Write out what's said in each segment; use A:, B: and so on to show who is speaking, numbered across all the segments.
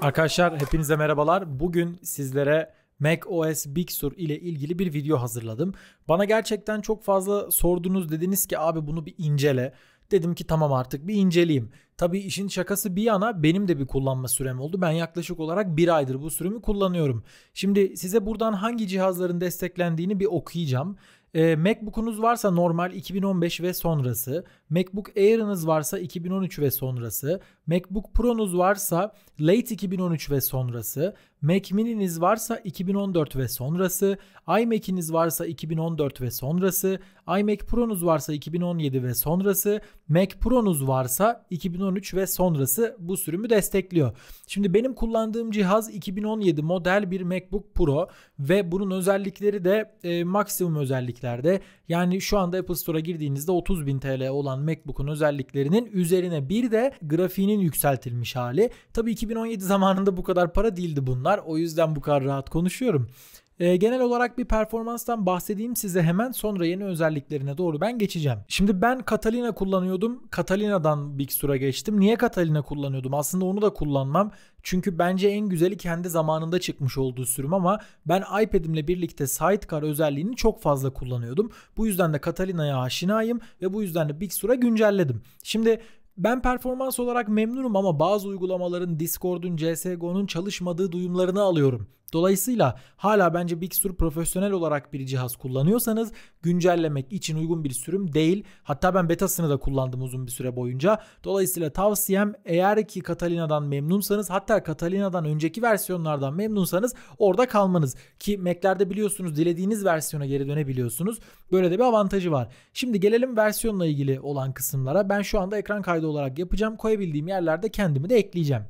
A: Arkadaşlar hepinize merhabalar. Bugün sizlere macOS Big Sur ile ilgili bir video hazırladım. Bana gerçekten çok fazla sordunuz dediniz ki abi bunu bir incele. Dedim ki tamam artık bir inceleyeyim. Tabii işin şakası bir yana benim de bir kullanma sürem oldu. Ben yaklaşık olarak bir aydır bu sürümü kullanıyorum. Şimdi size buradan hangi cihazların desteklendiğini bir okuyacağım. E, MacBook'unuz varsa normal 2015 ve sonrası, MacBook Air'ınız varsa 2013 ve sonrası, MacBook Pro'nuz varsa late 2013 ve sonrası, Mac Mini'niz varsa 2014 ve sonrası, iMac'iniz varsa 2014 ve sonrası, iMac Pro'nuz varsa 2017 ve sonrası, Mac Pro'nuz varsa 2013 ve sonrası bu sürümü destekliyor. Şimdi benim kullandığım cihaz 2017 model bir MacBook Pro ve bunun özellikleri de e, maksimum özelliklerde. Yani şu anda Apple Store'a girdiğinizde 30.000 TL olan MacBook'un özelliklerinin üzerine bir de grafiğinin Bitcoin'in yükseltilmiş hali. Tabii 2017 zamanında bu kadar para değildi bunlar. O yüzden bu kadar rahat konuşuyorum. E, genel olarak bir performanstan bahsedeyim size hemen sonra yeni özelliklerine doğru ben geçeceğim. Şimdi ben Catalina kullanıyordum. Catalina'dan Big Sur'a geçtim. Niye Catalina kullanıyordum? Aslında onu da kullanmam. Çünkü bence en güzeli kendi zamanında çıkmış olduğu sürüm ama ben iPad'imle birlikte Sidecar özelliğini çok fazla kullanıyordum. Bu yüzden de Catalina'ya aşinayım ve bu yüzden de Big Sur'a güncelledim. Şimdi ben performans olarak memnunum ama bazı uygulamaların Discord'un CSGO'nun çalışmadığı duyumlarını alıyorum. Dolayısıyla hala bence Big Sur profesyonel olarak bir cihaz kullanıyorsanız güncellemek için uygun bir sürüm değil. Hatta ben betasını da kullandım uzun bir süre boyunca. Dolayısıyla tavsiyem eğer ki Catalina'dan memnunsanız hatta Catalina'dan önceki versiyonlardan memnunsanız orada kalmanız. Ki Mac'lerde biliyorsunuz dilediğiniz versiyona geri dönebiliyorsunuz. Böyle de bir avantajı var. Şimdi gelelim versiyonla ilgili olan kısımlara. Ben şu anda ekran kaydı olarak yapacağım. Koyabildiğim yerlerde kendimi de ekleyeceğim.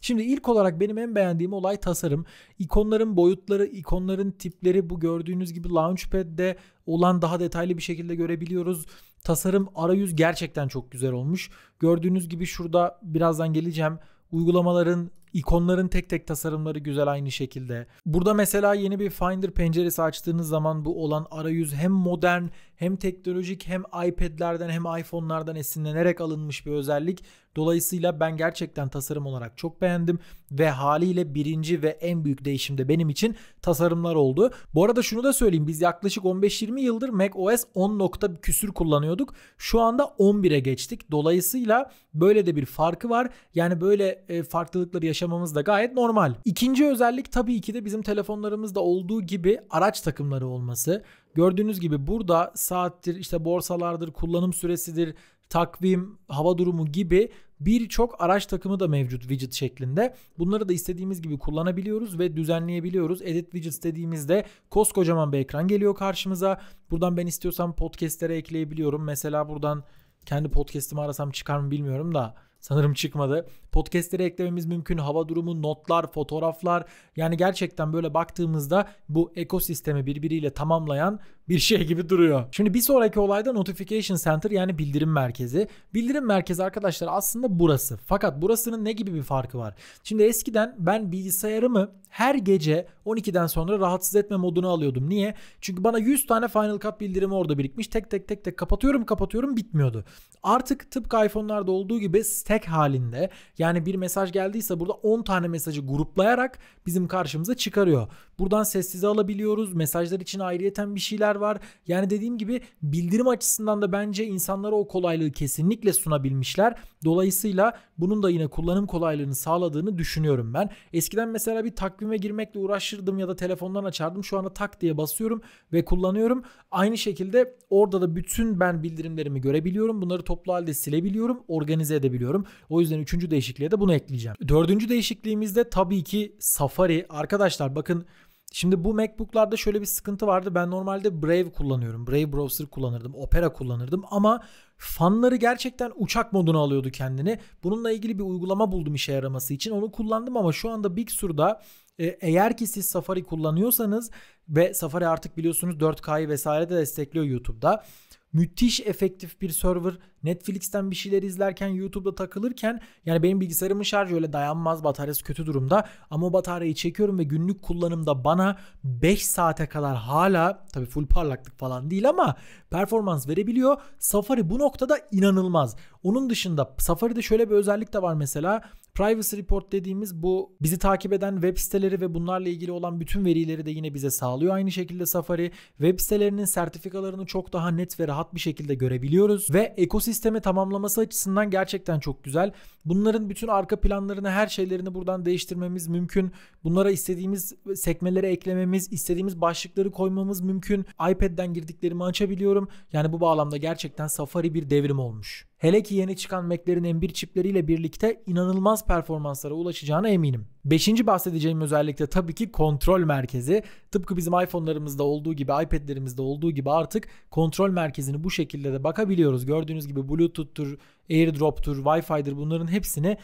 A: Şimdi ilk olarak benim en beğendiğim olay tasarım. İkonların boyutları, ikonların tipleri bu gördüğünüz gibi Launchpad'de olan daha detaylı bir şekilde görebiliyoruz. Tasarım arayüz gerçekten çok güzel olmuş. Gördüğünüz gibi şurada birazdan geleceğim. Uygulamaların İkonların tek tek tasarımları güzel aynı şekilde. Burada mesela yeni bir Finder penceresi açtığınız zaman bu olan arayüz hem modern hem teknolojik hem iPad'lerden hem iPhone'lardan esinlenerek alınmış bir özellik. Dolayısıyla ben gerçekten tasarım olarak çok beğendim ve haliyle birinci ve en büyük değişim de benim için tasarımlar oldu. Bu arada şunu da söyleyeyim biz yaklaşık 15-20 yıldır Mac OS 10 nokta küsür kullanıyorduk. Şu anda 11'e geçtik. Dolayısıyla böyle de bir farkı var. Yani böyle e, farklılıkları yaşamamız da gayet normal. İkinci özellik tabii ki de bizim telefonlarımızda olduğu gibi araç takımları olması. Gördüğünüz gibi burada saattir, işte borsalardır, kullanım süresidir, takvim, hava durumu gibi birçok araç takımı da mevcut widget şeklinde. Bunları da istediğimiz gibi kullanabiliyoruz ve düzenleyebiliyoruz. Edit widgets dediğimizde koskocaman bir ekran geliyor karşımıza. Buradan ben istiyorsam podcastlere ekleyebiliyorum. Mesela buradan kendi podcast'imi arasam çıkar mı bilmiyorum da Sanırım çıkmadı. Podcast'leri eklememiz mümkün. Hava durumu, notlar, fotoğraflar. Yani gerçekten böyle baktığımızda bu ekosistemi birbiriyle tamamlayan bir şey gibi duruyor. Şimdi bir sonraki olayda Notification Center yani bildirim merkezi. Bildirim merkezi arkadaşlar aslında burası. Fakat burasının ne gibi bir farkı var? Şimdi eskiden ben bilgisayarımı her gece 12'den sonra rahatsız etme modunu alıyordum. Niye? Çünkü bana 100 tane Final Cut bildirimi orada birikmiş. Tek tek tek tek kapatıyorum kapatıyorum bitmiyordu. Artık tıpkı iPhone'larda olduğu gibi stack halinde yani bir mesaj geldiyse burada 10 tane mesajı gruplayarak bizim karşımıza çıkarıyor. Buradan sessize alabiliyoruz. Mesajlar için ayrıyeten bir şeyler şeyler var. Yani dediğim gibi bildirim açısından da bence insanlara o kolaylığı kesinlikle sunabilmişler. Dolayısıyla bunun da yine kullanım kolaylığını sağladığını düşünüyorum ben. Eskiden mesela bir takvime girmekle uğraşırdım ya da telefondan açardım. Şu anda tak diye basıyorum ve kullanıyorum. Aynı şekilde orada da bütün ben bildirimlerimi görebiliyorum. Bunları toplu halde silebiliyorum, organize edebiliyorum. O yüzden üçüncü değişikliğe de bunu ekleyeceğim. Dördüncü değişikliğimizde tabii ki Safari. Arkadaşlar bakın Şimdi bu MacBook'larda şöyle bir sıkıntı vardı. Ben normalde Brave kullanıyorum. Brave browser kullanırdım. Opera kullanırdım ama fanları gerçekten uçak moduna alıyordu kendini. Bununla ilgili bir uygulama buldum işe yaraması için. Onu kullandım ama şu anda Big Sur'da e, eğer ki siz Safari kullanıyorsanız ve Safari artık biliyorsunuz 4K'yı vesaire de destekliyor YouTube'da. Müthiş efektif bir server. Netflix'ten bir şeyler izlerken YouTube'da takılırken yani benim bilgisayarımın şarjı öyle dayanmaz bataryası kötü durumda ama o bataryayı çekiyorum ve günlük kullanımda bana 5 saate kadar hala tabii full parlaklık falan değil ama performans verebiliyor. Safari bu noktada inanılmaz. Onun dışında Safari'de şöyle bir özellik de var mesela Privacy Report dediğimiz bu bizi takip eden web siteleri ve bunlarla ilgili olan bütün verileri de yine bize sağlıyor sağlıyor aynı şekilde Safari. Web sitelerinin sertifikalarını çok daha net ve rahat bir şekilde görebiliyoruz ve ekosistemi tamamlaması açısından gerçekten çok güzel. Bunların bütün arka planlarını, her şeylerini buradan değiştirmemiz mümkün. Bunlara istediğimiz sekmeleri eklememiz, istediğimiz başlıkları koymamız mümkün. iPad'den girdiklerimi açabiliyorum. Yani bu bağlamda gerçekten Safari bir devrim olmuş. Hele ki yeni çıkan Mac'lerin M1 çipleriyle birlikte inanılmaz performanslara ulaşacağına eminim. Beşinci bahsedeceğim özellikle tabii ki kontrol merkezi. Tıpkı bizim iPhone'larımızda olduğu gibi, iPad'lerimizde olduğu gibi artık kontrol merkezini bu şekilde de bakabiliyoruz. Gördüğünüz gibi Bluetooth'tur, AirDrop'tur, Wi-Fi'dir bunların hepsini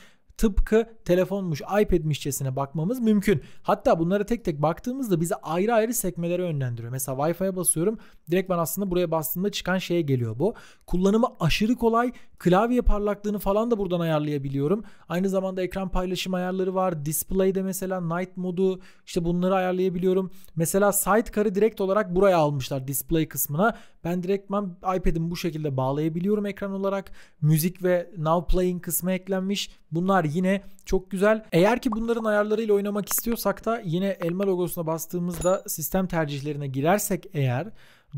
A: tıpkı telefonmuş, iPad'mişçesine bakmamız mümkün. Hatta bunlara tek tek baktığımızda bizi ayrı ayrı sekmelere yönlendiriyor. Mesela Wi-Fi'ye basıyorum. Direkt ben aslında buraya bastığımda çıkan şeye geliyor bu. Kullanımı aşırı kolay. Klavye parlaklığını falan da buradan ayarlayabiliyorum. Aynı zamanda ekran paylaşım ayarları var. Display'de mesela night modu işte bunları ayarlayabiliyorum. Mesela sidecar'ı direkt olarak buraya almışlar display kısmına. Ben direkt ben iPad'imi bu şekilde bağlayabiliyorum ekran olarak. Müzik ve now playing kısmı eklenmiş. Bunlar yine çok güzel. Eğer ki bunların ayarlarıyla oynamak istiyorsak da yine elma logosuna bastığımızda sistem tercihlerine girersek eğer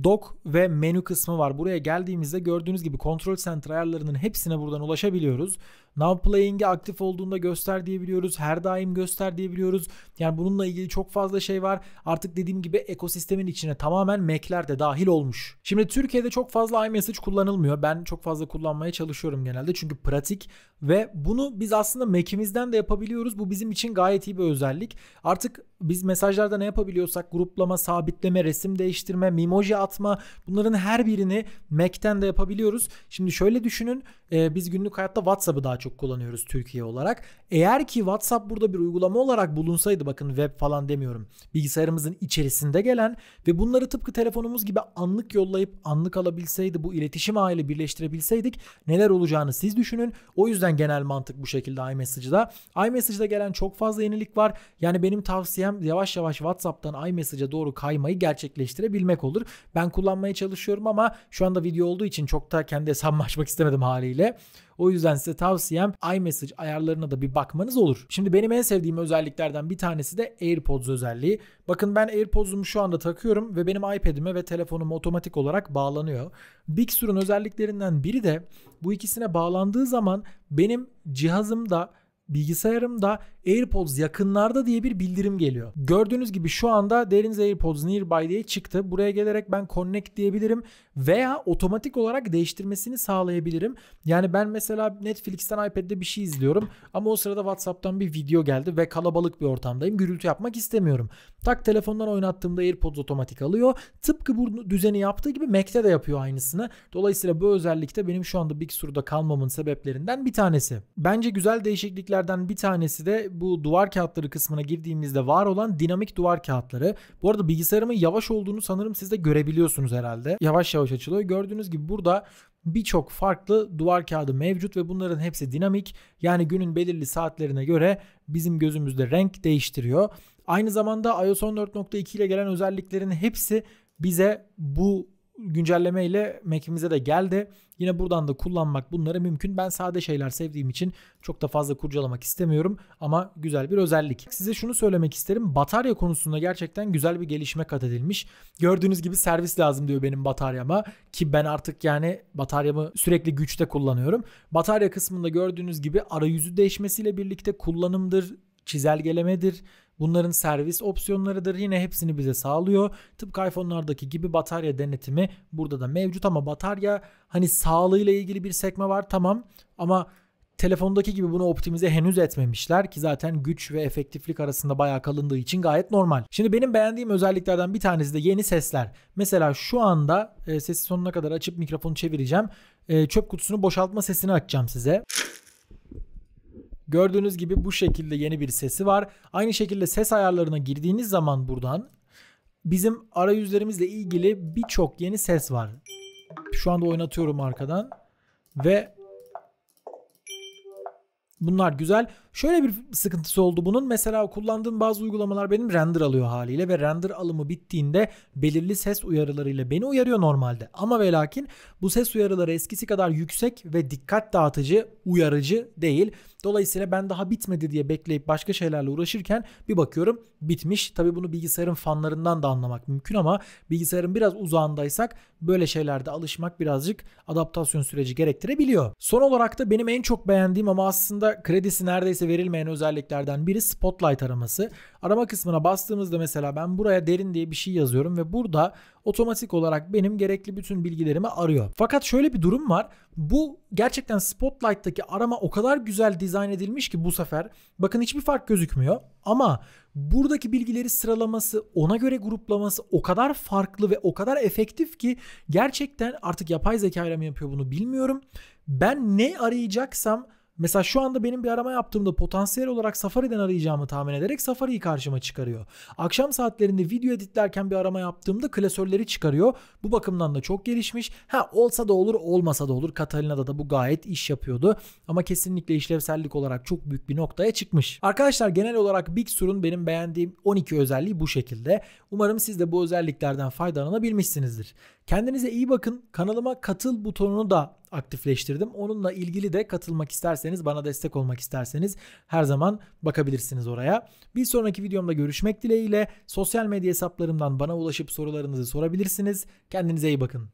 A: dock ve menü kısmı var. Buraya geldiğimizde gördüğünüz gibi kontrol center ayarlarının hepsine buradan ulaşabiliyoruz. Now Playing'e aktif olduğunda göster diyebiliyoruz. Her daim göster diyebiliyoruz. Yani bununla ilgili çok fazla şey var. Artık dediğim gibi ekosistemin içine tamamen Mac'ler de dahil olmuş. Şimdi Türkiye'de çok fazla iMessage kullanılmıyor. Ben çok fazla kullanmaya çalışıyorum genelde. Çünkü pratik ve bunu biz aslında Mac'imizden de yapabiliyoruz. Bu bizim için gayet iyi bir özellik. Artık biz mesajlarda ne yapabiliyorsak gruplama, sabitleme, resim değiştirme, memoji atma bunların her birini Mac'ten de yapabiliyoruz. Şimdi şöyle düşünün e, biz günlük hayatta WhatsApp'ı daha çok çok kullanıyoruz Türkiye olarak. Eğer ki WhatsApp burada bir uygulama olarak bulunsaydı bakın web falan demiyorum. Bilgisayarımızın içerisinde gelen ve bunları tıpkı telefonumuz gibi anlık yollayıp anlık alabilseydi bu iletişim ağıyla birleştirebilseydik neler olacağını siz düşünün. O yüzden genel mantık bu şekilde iMessage'da. iMessage'da gelen çok fazla yenilik var. Yani benim tavsiyem yavaş yavaş WhatsApp'tan iMessage'e doğru kaymayı gerçekleştirebilmek olur. Ben kullanmaya çalışıyorum ama şu anda video olduğu için çok da kendi hesabımı açmak istemedim haliyle. O yüzden size tavsiyem iMessage ayarlarına da bir bakmanız olur. Şimdi benim en sevdiğim özelliklerden bir tanesi de AirPods özelliği. Bakın ben AirPods'umu şu anda takıyorum ve benim iPad'ime ve telefonum otomatik olarak bağlanıyor. Big Sur'un özelliklerinden biri de bu ikisine bağlandığı zaman benim cihazımda bilgisayarımda AirPods yakınlarda diye bir bildirim geliyor. Gördüğünüz gibi şu anda Derin's AirPods Nearby diye çıktı. Buraya gelerek ben Connect diyebilirim veya otomatik olarak değiştirmesini sağlayabilirim. Yani ben mesela Netflix'ten iPad'de bir şey izliyorum ama o sırada WhatsApp'tan bir video geldi ve kalabalık bir ortamdayım. Gürültü yapmak istemiyorum. Tak telefondan oynattığımda AirPods otomatik alıyor. Tıpkı bu düzeni yaptığı gibi Mac'te de yapıyor aynısını. Dolayısıyla bu özellikte benim şu anda Big Sur'da kalmamın sebeplerinden bir tanesi. Bence güzel değişikliklerden bir tanesi de bu duvar kağıtları kısmına girdiğimizde var olan dinamik duvar kağıtları. Bu arada bilgisayarımın yavaş olduğunu sanırım siz de görebiliyorsunuz herhalde. Yavaş yavaş açılıyor. Gördüğünüz gibi burada birçok farklı duvar kağıdı mevcut ve bunların hepsi dinamik. Yani günün belirli saatlerine göre bizim gözümüzde renk değiştiriyor. Aynı zamanda iOS 14.2 ile gelen özelliklerin hepsi bize bu güncelleme ile Mac'imize de geldi. Yine buradan da kullanmak bunları mümkün. Ben sade şeyler sevdiğim için çok da fazla kurcalamak istemiyorum ama güzel bir özellik. Size şunu söylemek isterim. Batarya konusunda gerçekten güzel bir gelişme kat edilmiş. Gördüğünüz gibi servis lazım diyor benim bataryama ki ben artık yani bataryamı sürekli güçte kullanıyorum. Batarya kısmında gördüğünüz gibi arayüzü değişmesiyle birlikte kullanımdır, çizelgelemedir. Bunların servis opsiyonlarıdır. Yine hepsini bize sağlıyor. Tıpkı iPhone'lardaki gibi batarya denetimi burada da mevcut ama batarya hani sağlığıyla ilgili bir sekme var tamam ama telefondaki gibi bunu optimize henüz etmemişler ki zaten güç ve efektiflik arasında bayağı kalındığı için gayet normal. Şimdi benim beğendiğim özelliklerden bir tanesi de yeni sesler. Mesela şu anda e, sesi sonuna kadar açıp mikrofonu çevireceğim. E, çöp kutusunu boşaltma sesini açacağım size. Gördüğünüz gibi bu şekilde yeni bir sesi var. Aynı şekilde ses ayarlarına girdiğiniz zaman buradan bizim arayüzlerimizle ilgili birçok yeni ses var. Şu anda oynatıyorum arkadan ve Bunlar güzel. Şöyle bir sıkıntısı oldu bunun. Mesela kullandığım bazı uygulamalar benim render alıyor haliyle ve render alımı bittiğinde belirli ses uyarılarıyla beni uyarıyor normalde. Ama ve lakin bu ses uyarıları eskisi kadar yüksek ve dikkat dağıtıcı, uyarıcı değil. Dolayısıyla ben daha bitmedi diye bekleyip başka şeylerle uğraşırken bir bakıyorum bitmiş. Tabi bunu bilgisayarın fanlarından da anlamak mümkün ama bilgisayarın biraz uzağındaysak böyle şeylerde alışmak birazcık adaptasyon süreci gerektirebiliyor. Son olarak da benim en çok beğendiğim ama aslında kredisi neredeyse verilmeyen özelliklerden biri Spotlight araması. Arama kısmına bastığımızda mesela ben buraya derin diye bir şey yazıyorum ve burada otomatik olarak benim gerekli bütün bilgilerimi arıyor. Fakat şöyle bir durum var. Bu gerçekten Spotlight'taki arama o kadar güzel dizayn edilmiş ki bu sefer bakın hiçbir fark gözükmüyor ama buradaki bilgileri sıralaması, ona göre gruplaması o kadar farklı ve o kadar efektif ki gerçekten artık yapay zeka ile mi yapıyor bunu bilmiyorum. Ben ne arayacaksam Mesela şu anda benim bir arama yaptığımda potansiyel olarak Safari'den arayacağımı tahmin ederek Safari'yi karşıma çıkarıyor. Akşam saatlerinde video editlerken bir arama yaptığımda klasörleri çıkarıyor. Bu bakımdan da çok gelişmiş. Ha olsa da olur olmasa da olur. Catalina'da da bu gayet iş yapıyordu. Ama kesinlikle işlevsellik olarak çok büyük bir noktaya çıkmış. Arkadaşlar genel olarak Big Sur'un benim beğendiğim 12 özelliği bu şekilde. Umarım siz de bu özelliklerden faydalanabilmişsinizdir. Kendinize iyi bakın. Kanalıma katıl butonunu da aktifleştirdim. Onunla ilgili de katılmak isterseniz, bana destek olmak isterseniz her zaman bakabilirsiniz oraya. Bir sonraki videomda görüşmek dileğiyle sosyal medya hesaplarımdan bana ulaşıp sorularınızı sorabilirsiniz. Kendinize iyi bakın.